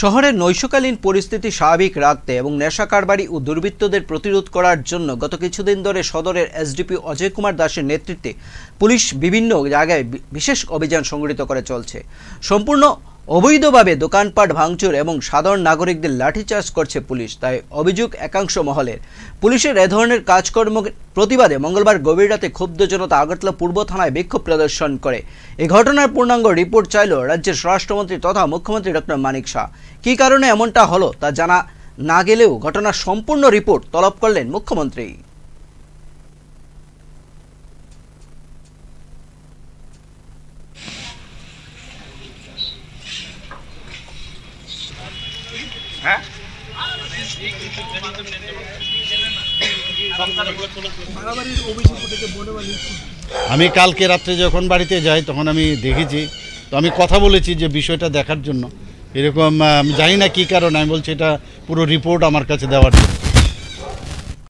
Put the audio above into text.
শহরের নৈশকালীন পরিস্থিতি স্বাভাবিক রাখতে এবং নেশা কারবারি ও দুর্বৃত্তদের প্রতিরোধ করার জন্য গত কিছুদিন ধরে সদরের এসডিপি অজয় কুমার দাসের নেতৃত্বে পুলিশ বিভিন্ন জায়গায় বিশেষ অভিযান সংগঠিত করে চলছে সম্পূর্ণ অবৈধভাবে দোকানপাট ভাঙচুর এবং সাধারণ নাগরিকদের লাঠিচার্জ করছে পুলিশ তাই অভিযোগ একাংশ মহলের পুলিশের এ ধরনের কাজকর্ম প্রতিবাদে মঙ্গলবার গভীর রাতে ক্ষুব্ধ জনতা আগরতলা পূর্ব থানায় বিক্ষোভ প্রদর্শন করে এ ঘটনার পূর্ণাঙ্গ রিপোর্ট চাইল রাজ্যের স্বরাষ্ট্রমন্ত্রী তথা মুখ্যমন্ত্রী ডক্টর মানিক শাহ কী কারণে এমনটা হলো তা জানা না গেলেও ঘটনার সম্পূর্ণ রিপোর্ট তলব করলেন মুখ্যমন্ত্রী হ্যাঁ? আমি কালকে রাত্রে যখন বাড়িতে যাই তখন আমি দেখেছি তো আমি কথা বলেছি যে বিষয়টা দেখার জন্য এরকম আমি জানি না কী কারণ আমি বলছি এটা পুরো রিপোর্ট আমার কাছে দেওয়ার জন্য